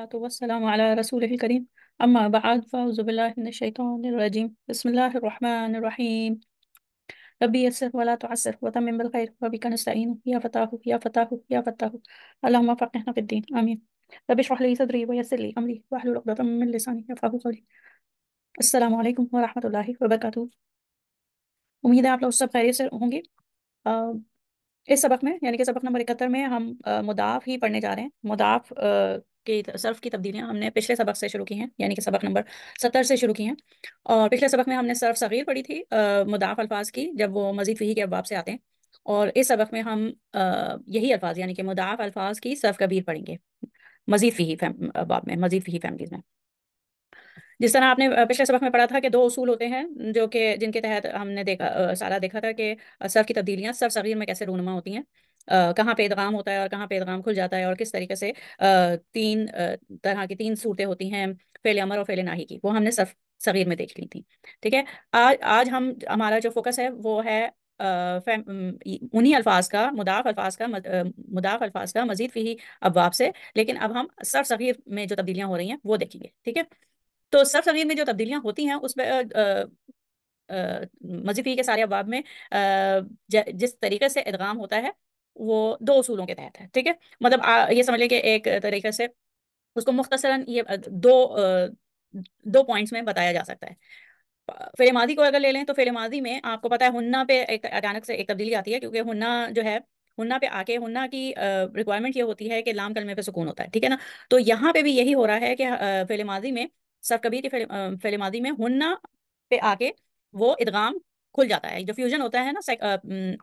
आप लोग इस सबक में यानी कि सबक नंबर इकहत्तर में हम मुदाफ़ ही पढ़ने जा रहे हैं मुदाफ़ की सर्फ की तब्दीलियाँ हमने पिछले सबक से शुरू की हैं यानी कि सबक नंबर सत्तर से शुरू की हैं और पिछले सबक में हमने सर्फ सगीर पढ़ी थी मुदाफ़ अल्फाज की जब वो मजीद फ़ी के अबाब से आते हैं और इस सबक में हम आ, यही अल्फाज यानी कि मुदाफ़ अल्फाज की सर्फ कबीर पढ़ेंगे मजीद फ़ी अबाब में मजीद फ़ी फैमिलीज़ में जिस तरह आपने पिछले सबक में पढ़ा था कि दो असूल होते हैं जो कि जिनके तहत हमने देखा सारा देखा था कि सर की तब्दीलियां सर सगीर में कैसे रूनमा होती हैं कहाँ पे पैदगाम होता है और कहाँ पे पैदगाम खुल जाता है और किस तरीके से तीन तरह की तीन सूरतें होती हैं फेले अमर और फेले नाही की वो हमने सर सगीर में देख ली थी ठीक है आज आज हम हमारा जो फोकस है वो है उन्हीं अल्फाज का मुदाफ अल्फाज का मुदाफ अल्फाज का मजीद फ़ी अब से लेकिन अब हम सर सगीर में जो तब्दीलियाँ हो रही हैं वो देखेंगे ठीक है तो सर्फ तवीर में जो तब्दीलियाँ होती हैं उसमें मजीफी के सारे अबाब में आ, जिस तरीके से इदगाम होता है वो दो असूलों के तहत है ठीक है मतलब आ, ये समझ लें कि एक तरीके से उसको मुख्तसरा ये दो दो पॉइंट्स में बताया जा सकता है फेले माजी को अगर ले लें तो फेले माजी में आपको पता है हुन्ना पे एक अचानक से एक तब्दीली आती है क्योंकि हुन्ना जो है हुन्ना पे आके हुन्ना की रिक्वायरमेंट ये होती है कि लाम कलमे पे सुकून होता है ठीक है ना तो यहाँ पे भी यही हो रहा है कि फेले माजी में सरकबीर की फेलिमादी में हुन्ना पे आके वो इदगाम खुल जाता है जो फ्यूजन होता है ना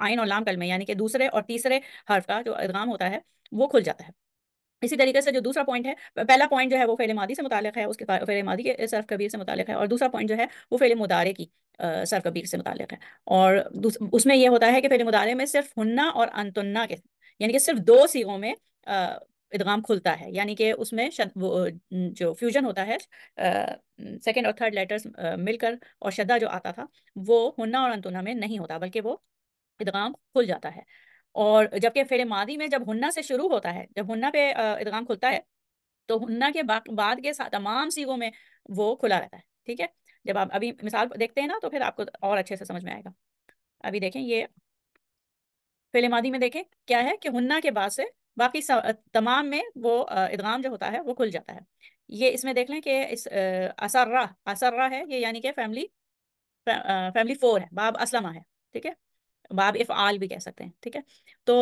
आइन और लाम कल में यानी कि दूसरे और तीसरे हर्फ का जो इदगाम होता है वो खुल जाता है इसी तरीके से जो दूसरा पॉइंट है पहला पॉइंट जो है वो फेले मादी से मुतल है उसके फेले मादी के सरफ कबीर से मुतल है और दूसरा पॉइंट जो है वो फेले मुदारे की सरफ कबीर से मुतल है और उसमें यह होता है कि फेले मुदारे में सिर्फ हुन्ना और अंतुन्ना के यानी कि सिर्फ दो सीगों में इदगाम खुलता है यानी कि उसमें वो जो फ्यूजन होता है सेकेंड और थर्ड लेटर्स मिलकर और शद्दा जो आता था वो हुन्ना और अंतुना में नहीं होता बल्कि वो इदगाम खुल जाता है और जबकि फेरे मादी में जब हुन्ना से शुरू होता है जब हुन्ना पे इदगाम खुलता है तो हुन्ना के बाद के तमाम सीगों में वो खुला रहता है ठीक है जब आप अभी मिसाल देखते हैं ना तो फिर आपको और अच्छे से समझ में आएगा अभी देखें ये फेले मादी में देखें क्या है कि हुन्ना के बाद से बाकी तमाम में वो इदगाम जो होता है वो खुल जाता है ये इसमें देख लें कि इस असर्रा असर्रा है ये यानी कि फैमिली फैमिली फोर है बाब असलमा है ठीक है बाब इफ आल भी कह सकते हैं ठीक है तो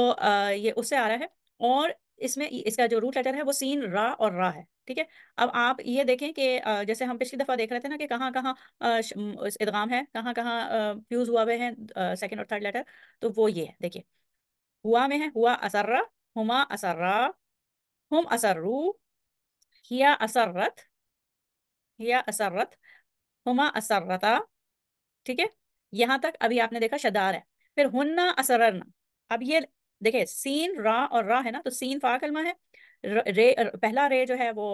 ये उससे आ रहा है और इसमें इसका जो रूट लेटर है वो सीन रा और रा है ठीक है अब आप ये देखें कि जैसे हम पिछली दफ़ा देख रहे थे ना कि कहाँ कहाँ इदगाम है कहाँ कहाँ फ्यूज़ हुआ हुए हैं सेकेंड और थर्ड लेटर तो वो ये है देखिए हुआ में है हुआ असर्रा हुमा असर्रा हम असर्रू हिया असर्रत हिया असर्रत हुमा असर्रता ठीक है यहाँ तक अभी आपने देखा शदार है फिर हुन्ना असररना अब ये देखे सीन रा और रा है ना तो सीन फा कलमा है रे पहला रे जो है वो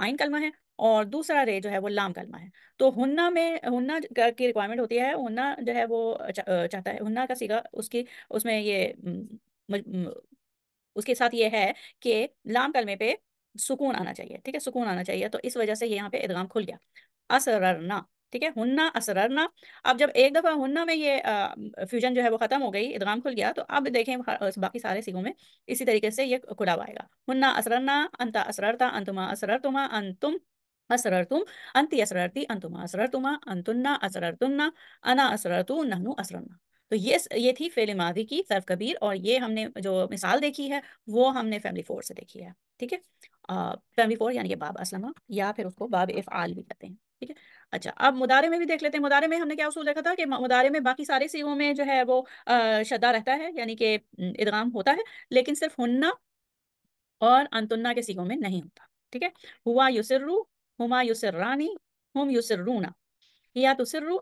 आइन कलमा है और दूसरा रे जो है वो लाम कलमा है तो हुन्ना में हुन्ना की रिक्वायरमेंट होती है हुन्ना जो है वो चा, चाहता है हुन्ना का सीगा उसकी उसमें ये उसके साथ ये है कि लाम कलमे पे सुकून आना चाहिए ठीक है सुकून आना चाहिए तो इस वजह से यहाँ पे इदगाम खुल गया असररना ठीक है हुन्ना असररना अब जब एक दफ़ा हुन्ना में ये फ्यूजन जो है वो ख़त्म हो गई इदगाम खुल गया तो अब देखें बाकी सारे सिगों में इसी तरीके से ये खुला आएगा हुन्ना असररना अंता असररता अंतुमा तुमा अंतुम असरर तुम अंति असररती अंतुमा असरर तुमा अंतुन्ना असरर तुन्ना अना असरर तू नहनु असरना तो ये ये थी फेल माजी की सर्फ कबीर और ये हमने जो मिसाल देखी है वो हमने फैमिली फोर से देखी है ठीक है फैमिली फोर यानी कि बाब असलमा या फिर उसको बाब इफ आल भी कहते हैं ठीक है अच्छा अब मुदारे में भी देख लेते हैं मुदारे में हमने क्या उसूल देखा था कि मुदारे में बाकी सारे सीगों में जो है वो शदा रहता है यानी कि इदगाम होता है लेकिन सिर्फ हन्ना और अंतुन्ना के सीगों में नहीं होता ठीक है हुआ युसरु हुमा हुम हम रूना या तुसर्रू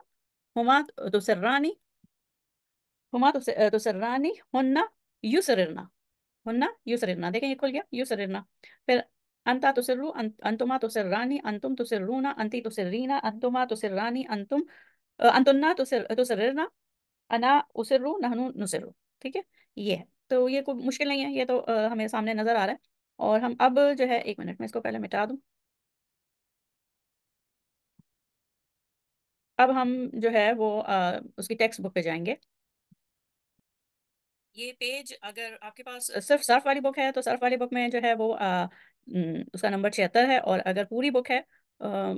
हुमा रानी हुमा तो तो सर्रानी यू सरना युसरना यू सरना देखें ये खुल गया यू सरना फिर अंता तुसर्रु तो अं, अंतुमा तो तुसर्रानी अंतुम तो तुसर्रूना अंति तो तुसर्रीना अंतुमा तो तुसर्रानी अंतुम अंतुन्ना तो तो तुसर्रना अना उसर्रु नहनु नुसर्रु ठीक है ये है तो ये कोई मुश्किल नहीं है ये तो हमें सामने नज़र आ रहा है और हम अब जो है एक मिनट में इसको पहले मिटा दूँ अब हम जो है वो आ, उसकी टेक्स्ट बुक पे जाएंगे ये पेज अगर आपके पास सिर्फ सर्फ वाली बुक है तो सर्फ वाली बुक में जो है वो आ, उसका नंबर छिहत्तर है और अगर पूरी बुक है आ,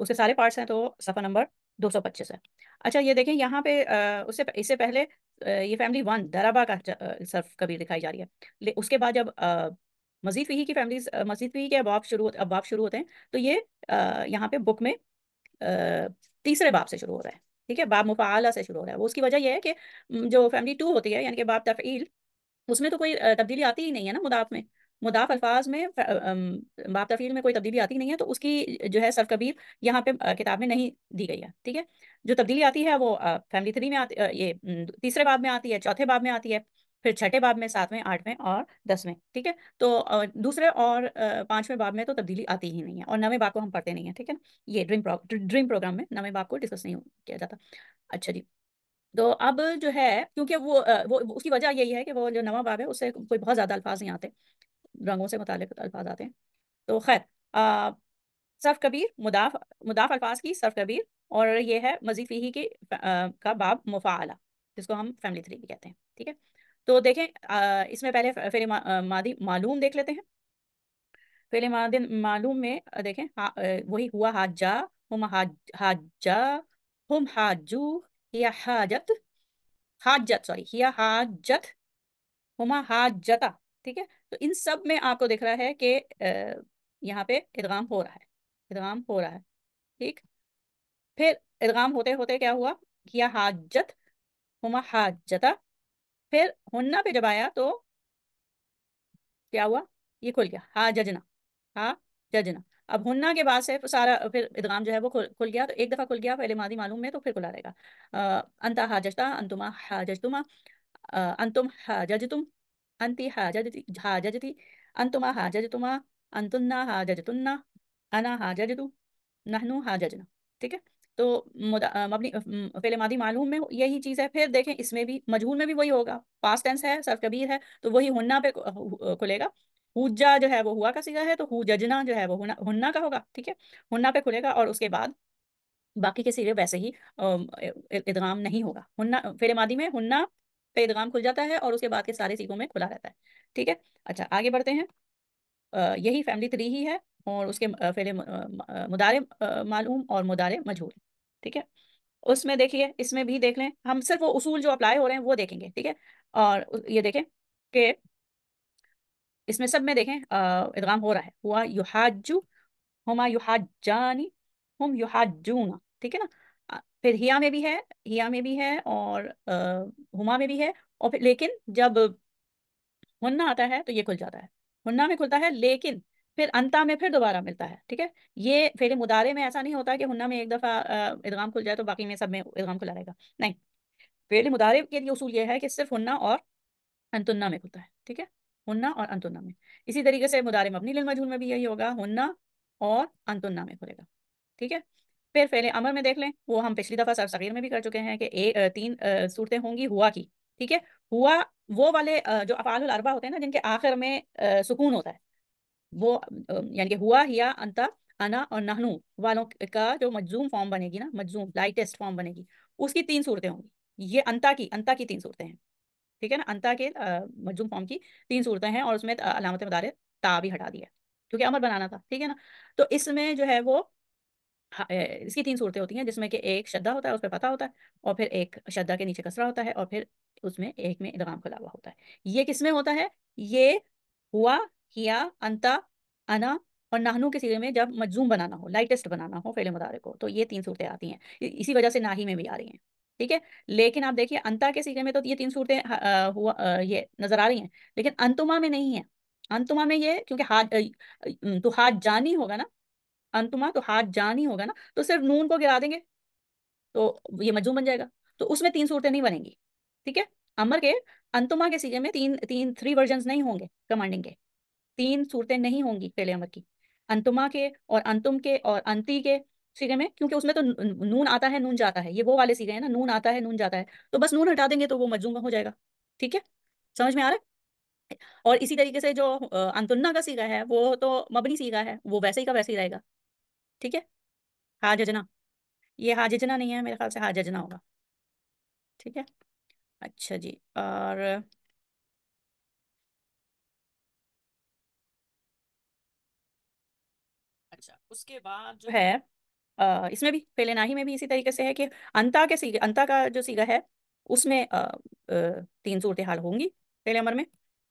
उसके सारे पार्ट्स हैं तो सफ़ा नंबर दो सौ पच्चीस है अच्छा ये देखें यहाँ पे उससे इससे पहले ये फैमिली वन दराबा का सर्फ कबीर दिखाई जा रही है उसके बाद जब मजीद फी की फैमिली मजीद फी के अबाब शुरू होते अबाब शुरू होते हैं तो ये यहाँ पे बुक में तीसरे बाप से शुरू हो रहा है ठीक है बाब मुफ़ाला से शुरू हो रहा है वो उसकी वजह यह है कि जो फैमिली टू होती है यानी कि बाब तफ़ील उसमें तो कोई तब्दीली आती ही नहीं है ना मुदाफ में मुदाफ अल्फाज में बाब तफ़ील में कोई तब्दीली आती नहीं है तो उसकी जो है सरकबीर यहाँ पे किताब में नहीं दी गई है ठीक है जो तब्दीली आती है वो फैमिली थ्री में आती ये तीसरे बाब में आती है चौथे बाब में आती है फिर छठे बाब में सातवें आठवें और दसवें ठीक है तो दूसरे और पांचवें बाब में तो तब्दीली आती ही नहीं है और नवे बाब को हम पढ़ते नहीं है ठीक है ये ड्रीम प्रो, ड्रीम प्रोग्राम में नवे बाब को डिस्कस नहीं किया जाता अच्छा जी तो अब जो है क्योंकि वो वो उसकी वजह यही है कि वो जो नवा बाब है उससे कोई बहुत ज़्यादा अल्फाज नहीं आते रंगों से मुतक अल्फाज आते हैं तो खैर सर्फ कबीर मुदाफ मुदाफ अल्फाज की सर्फ कबीर और ये है मजीफी फी की का बाब मुफ़ाला जिसको हम फैमिली थ्री भी कहते हैं ठीक है तो देखें इसमें पहले फिर मादी मालूम देख लेते हैं फिर मादी मालूम में देखें हा, वही हुआ हाजा हम हाजा हम हाजू या हाजत हाजत सॉरी हिया हाजत हुमा हाजता ठीक है तो इन सब में आपको दिख रहा है कि यहाँ पे इदगाम हो रहा है इदगाम हो रहा है ठीक फिर इदगाम होते होते क्या हुआ या हाजत हुमा हाजता फिर हुन्ना पे जब आया तो क्या हुआ ये खुल गया हा जजना हा जजना अब हुन्ना के बाद से सारा फिर इदगाम जो है वो खुल, खुल गया तो एक दफ़ा खुल गया पहले माधी मालूम में तो फिर खुला रहेगा अंता जजता अंतुमा हा जजतुमा अंतुम तुम अंति हा जज थी अंतुमा हा तुमा अंतुन्ना हा तुन्ना अना हा हाजतु नहनु हा जजना ठीक है तो अपनी फेल मादी मालूम में यही चीज़ है फिर देखें इसमें भी मजहूल में भी वही होगा पास टेंस है सर कबीर है तो वही हुन्ना पे खुलेगा हुजा जो है वो हुआ का सीधा है तो हुजना जो है वो हुना हुन्ना का होगा ठीक है हुन्ना पे खुलेगा और उसके बाद बाकी के सीरे वैसे ही इदगाम नहीं होगा हुन्ना फेरे मादी में हुन्ना पे इदगाम खुल जाता है और उसके बाद के सारे सीखों में खुला रहता है ठीक है अच्छा आगे बढ़ते हैं यही फैमिली थ्री ही है और उसके फेरे मुदारे मालूम और मुदारे मजहूर ठीक है उसमें देखिए इसमें भी देख लें हम सिर्फ वो उसूल जो अप्लाई हो रहे हैं वो देखेंगे ठीक है और ये देखें कि इसमें सब में देखें इदगाम हो रहा है हुआ युहाजू हुमा युहाजानी हम युहाजूना ठीक है ना फिर हिया में भी है हिया में भी है और आ, हुमा में भी है और फिर लेकिन जब हुन्ना आता है तो ये खुल जाता है हुन्ना में खुलता है लेकिन फिर अंता में फिर दोबारा मिलता है ठीक है ये फिर मुदारे में ऐसा नहीं होता कि हुन्ना में एक दफ़ा इदगाम खुल जाए तो बाकी में सब में इदगाम खुला रहेगा नहीं फिर मुदारे के लिए उसूल ये है कि सिर्फ हुन्ना और अंतुन्ना में खुलता है ठीक है हुन्ना और अंतुन्ना में इसी तरीके से मुदारे मबनी मजहूल में भी यही होगा हुन्ना और अंतुन्ना में खुलेगा ठीक है फिर फेले अमर में देख लें वो हम पिछली दफ़ा सरसगीर में भी कर चुके हैं कि ए, तीन सूरतें होंगी हुआ की ठीक है हुआ वो वाले जो अफाल अरबा होते हैं ना जिनके आखिर में सुकून होता है वो यानी कि हुआ या अंता अना और नहनु वालों का जो मजजूम फॉर्म बनेगी ना मजजूम लाइटेस्ट फॉर्म बनेगी उसकी तीन सूरतें होंगी ये अंता की अंता की तीन सूरतें हैं ठीक है ना अंता के मजजूम फॉर्म की तीन सूरतें हैं और उसमें अलामत मदार ता भी हटा दिया क्योंकि अमर बनाना था ठीक है ना तो इसमें जो है वो इसकी तीन सूरतें होती हैं जिसमें कि एक श्रद्धा होता है उस पर पता होता है और फिर एक श्रद्धा के नीचे कसरा होता है और फिर उसमें एक में इदगाम खुला हुआ होता है ये किस में होता है ये हुआ हिया अंता अना और नाहनू के सिरे में जब मजूम बनाना हो लाइटेस्ट बनाना हो फेले मुदारे को तो ये तीन सूरतें आती हैं इसी वजह से नाही में भी आ रही हैं ठीक है थीके? लेकिन आप देखिए अंता के सिरे में तो ये तीन सूरतें हुआ ये नजर आ रही हैं लेकिन अंतुमा में नहीं है अंतुमा में ये क्योंकि हाथ तो हाथ जानी होगा ना अंतुमा तो हाथ जानी होगा ना तो सिर्फ नून को गिरा देंगे तो ये मजूम बन जाएगा तो उसमें तीन सूरतें नहीं बनेंगी ठीक है अमर के अंतुमा के सीगे में तीन तीन थ्री वर्जन नहीं होंगे कमांडिंग के तीन सूरतें नहीं होंगी पहले अमर की अंतुमा के और अंतुम के और अंति के सीगे में क्योंकि उसमें तो नून आता है नून जाता है ये वो वाले सीगे हैं ना नून आता है नून जाता है तो बस नून हटा देंगे तो वो मजूमा हो जाएगा ठीक है समझ में आ रहा है और इसी तरीके से जो अंतुन्ना का सीगा है वो तो मबनी सीगा है वो वैसे ही का वैसे ही रहेगा ठीक है हा जजना ये हा जजना नहीं है मेरे ख्याल से हा जजना होगा ठीक है अच्छा जी और अच्छा उसके बाद जो है आ, इसमें भी फेलेनाही में भी इसी तरीके से है कि अंता के सीगा अंता का जो सीगा है उसमें आ, आ, तीन सूरत हाल होंगी पहले अमर में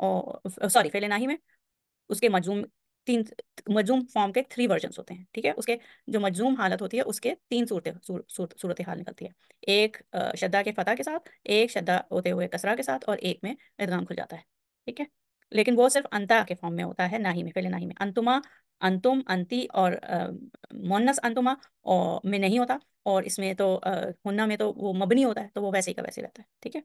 और सॉरी फेलेनाही में उसके मजूम तीन मजूम फॉर्म के थ्री वर्जन होते हैं ठीक है उसके जो मजूम हालत होती है उसके तीन सूरत सूरत हाल निकलती है एक शद्दा के फतह के साथ एक शद्दा होते हुए कसरा के साथ और एक में इदगाम खुल जाता है ठीक है लेकिन वो सिर्फ अंता के फॉर्म में होता है नाही में पहले नाही में अंतुमा अंतुम अंति और मोन्नस अंतुमा और में नहीं होता और इसमें तो होना में तो वो मबनी होता है तो वो वैसे ही का वैसे रहता है ठीक है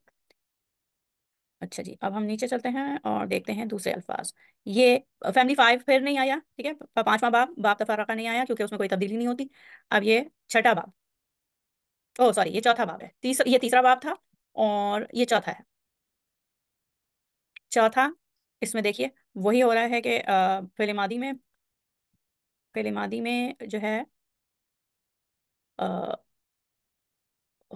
अच्छा जी अब हम नीचे चलते हैं और देखते हैं दूसरे अल्फाज ये फैमिली फाइव फिर नहीं आया ठीक है पांचवा बाब बाब तफरका नहीं आया क्योंकि उसमें कोई तब्दीली नहीं होती अब ये छठा बाब ओ सॉरी ये चौथा बाब है तीस, ये तीसरा बाब था और ये चौथा है चौथा इसमें देखिए वही हो रहा है कि फिल्मादी में फेल मादी में जो है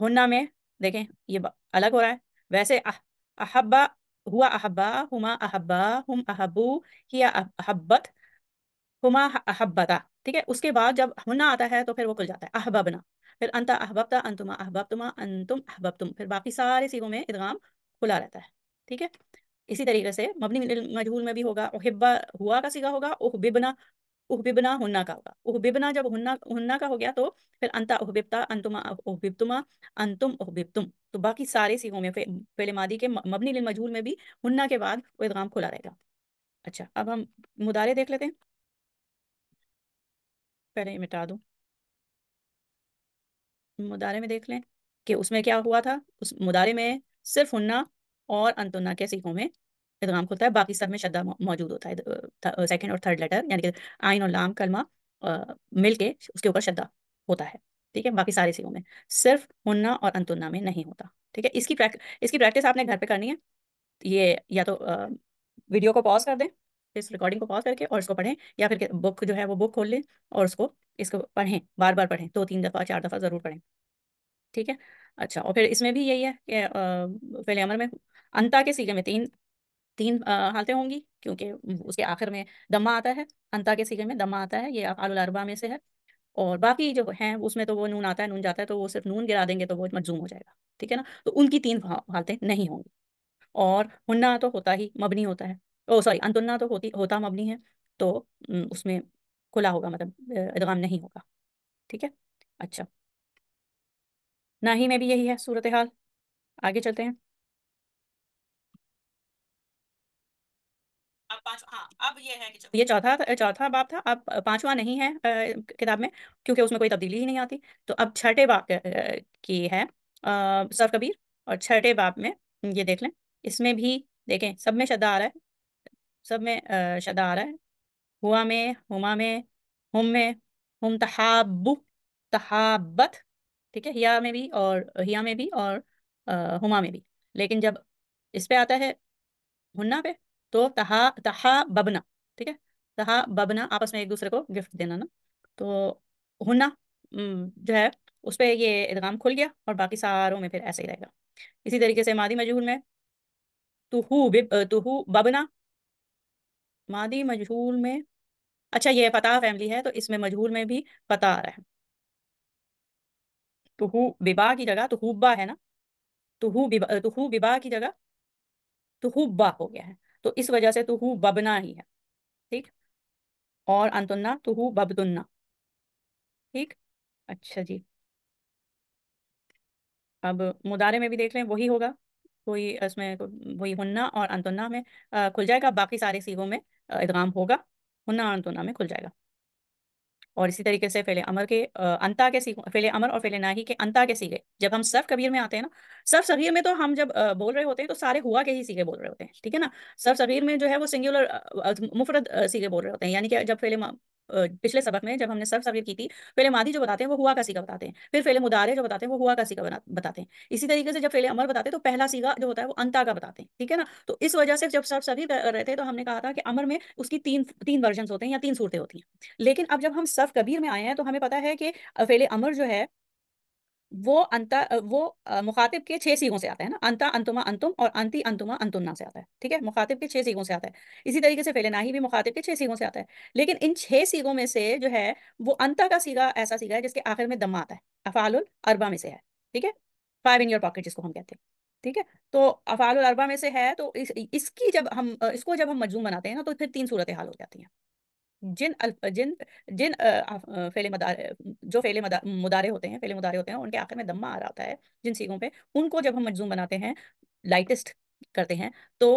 हुना में देखें ये अलग हो रहा है वैसे अह, अहब्बा हुआ अहब्बा हुमा अहब्बा हुम अहबू ही अहब्बत हुमा अहब्बता ठीक है उसके बाद जब हुना आता है तो फिर वो खुल जाता है अहबबना फिर अंता अहबबता अंतुमा अहबबतुमा अंतुम अहबबतुम फिर बाकी सारे सीगों में इदगाम खुला रहता है ठीक है इसी तरीके से मबनी मजहूल में भी होगा ओहिब्बा हुआ का सीगा होगा बिबना उहबिबना हुन्ना का होगा उहबिबना जब हुन्ना हुन्ना का हो गया तो फिर अंता उहबिबता अंतुमा उहबिबतुमा अंतुम उहबिबतुम तो बाकी सारे सीखों में पहले मादी के मबनी लिल मजहूल में भी हुन्ना के बाद वो इदगाम खुला रहेगा अच्छा अब हम मुदारे देख लेते हैं पहले मिटा दूँ मुदारे में देख लें कि उसमें क्या हुआ था उस मुदारे में सिर्फ हुन्ना और अंतुन्ना के सीखों में इदगाम खुलता है बाकी सब में शद्दा मौजूद होता है सेकेंड और थर्ड लेटर यानी कि आइन और लाम कलमा मिल के उसके ऊपर शद्दा होता है ठीक है बाकी सारे सीओ में सिर्फ हुन्ना और अंतुन्ना में नहीं होता ठीक है इसकी प्रैक्टिस इसकी प्रैक्टिस आपने घर पे करनी है ये या तो आ, वीडियो को पॉज कर दें इस रिकॉर्डिंग को पॉज करके और इसको पढ़ें या फिर बुक जो है वो बुक खोल लें और उसको इसको पढ़ें बार बार पढ़ें दो तीन दफ़ा चार दफ़ा ज़रूर पढ़ें ठीक है अच्छा और फिर इसमें भी यही है कि फ़िल अमर में अंता के सीगे में तीन तीन हालतें होंगी क्योंकि उसके आखिर में दमा आता है अंता के सीगे में दमा आता है ये आलुल अरबा में से है और बाकी जो हैं उसमें तो वो नून आता है नून जाता है तो वो सिर्फ नून गिरा देंगे तो वो मजूम हो जाएगा ठीक है ना तो उनकी तीन हालतें नहीं होंगी और हुन्ना तो होता ही मबनी होता है ओ सॉरी अंतुन्ना तो होती होता मबनी है तो उसमें खुला होगा मतलब इदगाम नहीं होगा ठीक है अच्छा ना ही में भी यही है सूरत हाल आगे चलते हैं अब ये है ये चौथा चौथा बाप था अब पांचवा नहीं है किताब में क्योंकि उसमें कोई तब्दीली ही नहीं आती तो अब छठे बाप की है सर कबीर और छठे बाप में ये देख लें इसमें भी देखें सब में श्रद्धा आ रहा है सब में श्रद्धा आ रहा है हुआ में हुमा में हुम में हुम तहाबु तहाबत ठीक है हिया में भी और हिया में भी और हुमा में भी लेकिन जब इस पे आता है हुन्ना पे तो तहा तहा बबना ठीक है तहा बबना आपस में एक दूसरे को गिफ्ट देना ना तो हुना जो है उस पर ये इदगाम खुल गया और बाकी सारों में फिर ऐसे ही रहेगा इसी तरीके से मादी मजहूर में तुहू बिब तुहू बबना मादी मजहूल में अच्छा ये फता फैमिली है तो इसमें मजहूल में भी फता आ रहा है तुहू बिबा की जगह हुबा है ना तो बिबा तुहू बिबा की जगह तुहूबा हो गया है तो इस वजह से तुहू बबना ही है ठीक और अंतुन्ना तुहू बबदुन्ना ठीक अच्छा जी अब मुदारे में भी देख लें वही होगा कोई इसमें तो वही हुन्ना और अंतुन्ना में खुल जाएगा बाकी सारे सीगों में इदगाम होगा हुन्ना और अंतुन्ना में खुल जाएगा और इसी तरीके से फैले अमर के अंता के सीखो फैले अमर और फैले नाही के अंता के सीखे जब हम सर्फ कबीर में आते हैं ना सर्फ सगीर में तो हम जब बोल रहे होते हैं तो सारे हुआ के ही सीखे बोल रहे होते हैं ठीक है ना सर्फ सगीर में जो है वो सिंगुलर मुफरत सीखे बोल रहे होते हैं यानी कि जब फैले पिछले सबक में जब हमने सर्व सर्वे की थी फेले मादी जो बताते हैं वो हुआ का सीगा बताते हैं फिर फेले मुदारे जो बताते हैं वो हुआ का सीगा बताते हैं इसी तरीके से जब फेले अमर बताते हैं तो पहला सीगा जो होता है वो अंता का बताते हैं ठीक है ना तो इस वजह से जब सर्व कर रहते हैं तो हमने कहा था कि अमर में उसकी तीन तीन वर्जन होते हैं या तीन सूरतें होती हैं लेकिन अब जब हम सर्व कबीर में आए हैं तो हमें पता है कि फेले अमर जो है वो अंत वो मुखातिब के छह सीगों से आता है ना अंता अंतुमा अंतुम और अंति अंतुमा अंतुना से आता है ठीक है मुखातिब के छह सीगों से आता है इसी तरीके से ही भी मुखातिब के छह सीगों से आता है लेकिन इन छह सीगों में से जो है वो अंता का सीगा ऐसा सीगा है जिसके आखिर में दम्मा आता है अफाल अरबा में से है ठीक है फाइव इन योर पॉकेट जिसको हम कहते हैं ठीक है तो अफाल अरबा में से है तो इस, इसकी जब हम इसको जब हम मजूम बनाते हैं ना तो फिर तीन सूरत हाल हो जाती है जिन अल्प जिन जिन फेले मदार जो फेले मदार मुदारे होते हैं फेले मुदारे होते हैं उनके आखिर में दम्मा आ रहा है जिन सीखों पे उनको जब हम मजजूम बनाते हैं लाइटेस्ट करते हैं तो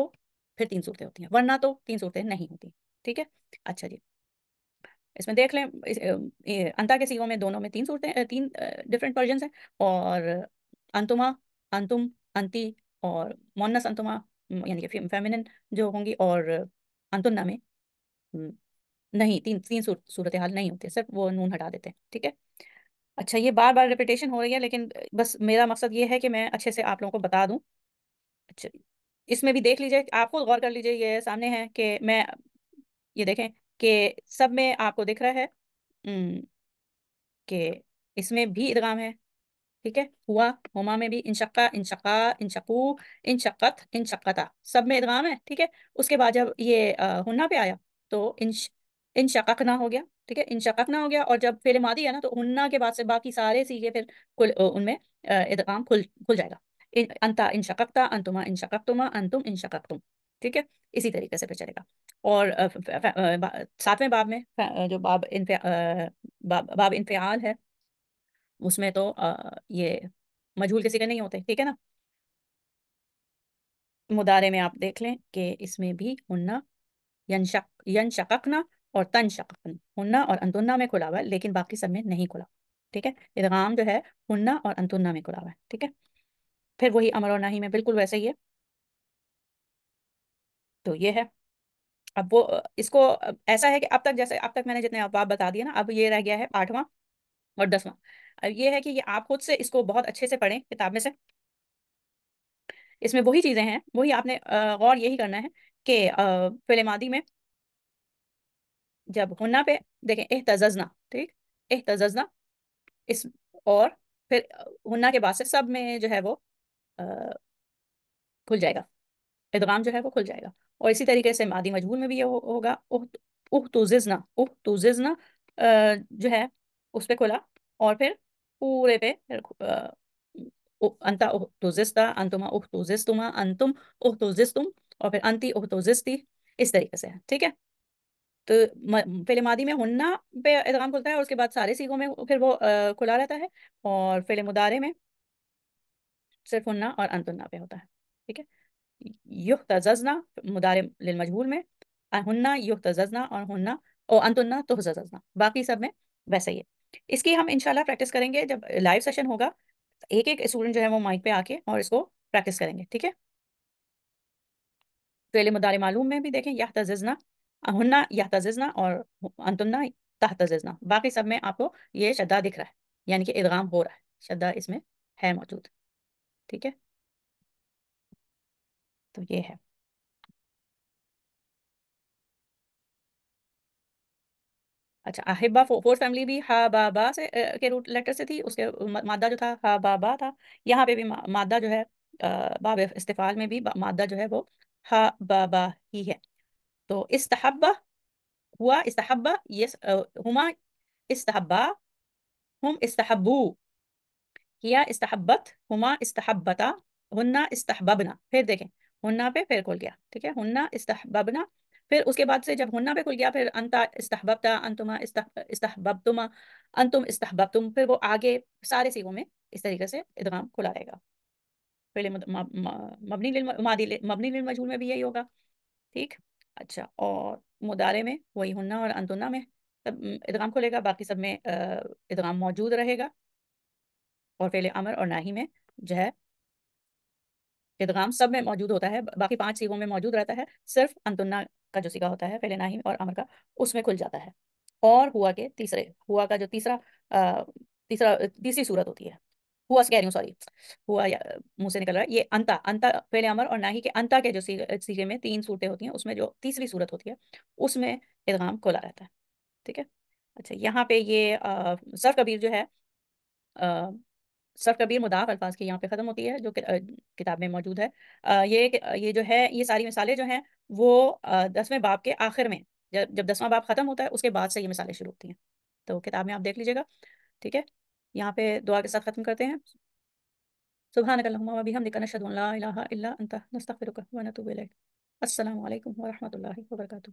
फिर तीन सूरतें होती हैं वरना तो तीन सूरतें नहीं होती ठीक है अच्छा जी इसमें देख लें इस, अंता के सीखों में दोनों में तीन सूरतें तीन डिफरेंट वर्जन हैं और अंतुमा अंतुम अंति और मोनस अंतुमा यानी कि फेमिनिन जो होंगी और अंतुन्ना में हम्म, नहीं तीन तीन सूरत हाल नहीं होती सिर्फ वो नून हटा देते हैं ठीक है अच्छा ये बार बार रिपीटेशन हो रही है लेकिन बस मेरा मकसद ये है कि मैं अच्छे से आप लोगों को बता दूं अच्छा इसमें भी देख लीजिए आप खुद गौर कर लीजिए ये सामने है कि मैं ये देखें कि सब में आपको दिख रहा है कि इसमें भी इदगाम है ठीक है हुआ हुमा में भी इनशक्का इनशक्का इनशकू इन इनशक्कता सब में इदगाम है ठीक है उसके बाद जब ये हुना पे आया तो इन इन शकक ना हो गया ठीक है इन शकक ना हो गया और जब फेले मादी है ना तो उन्ना के बाद से बाकी सारे सीखे फिर खुल उनमें इतकाम खुल खुल जाएगा इन, अंता इन शककता अंतुमा इन तुमा अंतुम इन तुम ठीक है इसी तरीके से फिर चलेगा और सातवें बाब में जो बाब इन बाब, बाब इनफियाल है उसमें तो आ, ये मजहूल किसी के नहीं होते ठीक है ना मुदारे में आप देख लें कि इसमें भी उन्ना यनशक यनशकना और तन शक्न हुन्ना और अंतुन्ना में खुला हुआ है लेकिन बाकी सब में नहीं खुला ठीक है इदगाम जो है हुन्ना और अंतुन्ना में खुला हुआ है ठीक है फिर वही अमर और नाही में बिल्कुल वैसे ही है तो ये है अब वो इसको ऐसा है कि अब तक जैसे अब तक मैंने जितने आप बता दिए ना अब ये रह गया है आठवां और दसवां अब ये है कि ये आप खुद से इसको बहुत अच्छे से पढ़ें किताब में से इसमें वही चीज़ें हैं वही आपने गौर यही करना है कि फिल्मादी में जब होना पे देखें एहतजना ठीक एहतजना इस और फिर होना के बाद से सब में जो है वो खुल जाएगा इदगाम जो है वो खुल जाएगा और इसी तरीके से मादी मजबूर में भी ये हो, होगा उह, उह तो जिजना उह तो जिजना जो है उस पर खुला और फिर पूरे पे फिर अंता उह तो जिस्ता अंतुमा उह जिस्तुमा अंतुम उह जिस्तुम और फिर अंति उह तुजिस्ती इस तरीके से ठीक है तो फिले मादी में हन्ना पे इदगाम खुलता है और उसके बाद सारे सीगों में फिर वो खुला रहता है और फिले मुदारे में सिर्फ हन्ना और अंतुन्ना पे होता है ठीक है युह तजना मुदारे मजबूर में हन्ना युह तजना और हन्ना और अंतुन्ना तो जजना बाकी सब में वैसा ही है इसकी हम इनशाला प्रैक्टिस करेंगे जब लाइव सेशन होगा एक एक स्टूडेंट जो है वो माइक पे आके और इसको प्रैक्टिस करेंगे ठीक है फेले मुदारे मालूम में भी देखें यह तजना यह तजना और अंतुन्ना तहतजना बाकी सब में आपको ये श्रद्धा दिख रहा है यानी कि इदगाम हो रहा है श्रद्धा इसमें है मौजूद ठीक है तो ये है अच्छा अहिबा फो, फोर फैमिली भी हा बाबा से के रूट लेटर से थी उसके मादा जो था हा बाबा था यहाँ पे भी मा, मादा जो है बाब इस्तेफाल में भी मादा जो है वो हा बाबा ही है तो इस्तहब हुआ इस्तहब यस हुमा इस्तहबा हम इस्तहबू किया इस्तहबत हुमा इस्तहबता हुन्ना इस्तहबबना फिर देखें हुन्ना पे फिर खुल गया ठीक है हुन्ना इस्तहबबना फिर उसके बाद से जब हुन्ना पे खुल गया फिर अंता इस्तहबबता अंतुमा इस्तहबबतुमा अंतुम इस्तहबबतुम फिर वो आगे सारे सीगों में इस तरीके से इदगाम खुला रहेगा पहले मबनी मबनी मजहूल में भी यही होगा ठीक अच्छा और मुदारे में वही हुना और अंतुन्ना में सब इदगाम खुलेगा बाकी सब में इदगाम मौजूद रहेगा और फेले अमर और नाही में जो है इदगाम सब में मौजूद होता है बाकी पांच सीगों में मौजूद रहता है सिर्फ अंतुन्ना का जो सीगा होता है फेले नाही और अमर का उसमें खुल जाता है और हुआ के तीसरे हुआ का जो तीसरा अ, तीसरा तीसरी सूरत होती है हुआ कह रही हूँ सॉरी हुआ मुंह से निकल रहा है ये अंता अंता पहले अमर और ही के अंता के जो सीगे में तीन सूरतें होती हैं उसमें जो तीसरी सूरत होती है उसमें इदगाम खोला रहता है ठीक है अच्छा यहाँ पे ये सर कबीर जो है सर कबीर मुदाफ अल्फाज की यहाँ पे ख़त्म होती है जो किताब में मौजूद है ये ये जो है ये सारी मिसालें जो हैं वो दसवें बाब के आखिर में जब जब दसवां बाब ख़त्म होता है उसके बाद से ये मिसालें शुरू होती हैं तो किताब में आप देख लीजिएगा ठीक है यहाँ पे दुआ के साथ ख़त्म करते हैं सुबह नकल्ला भी हम निकल नशद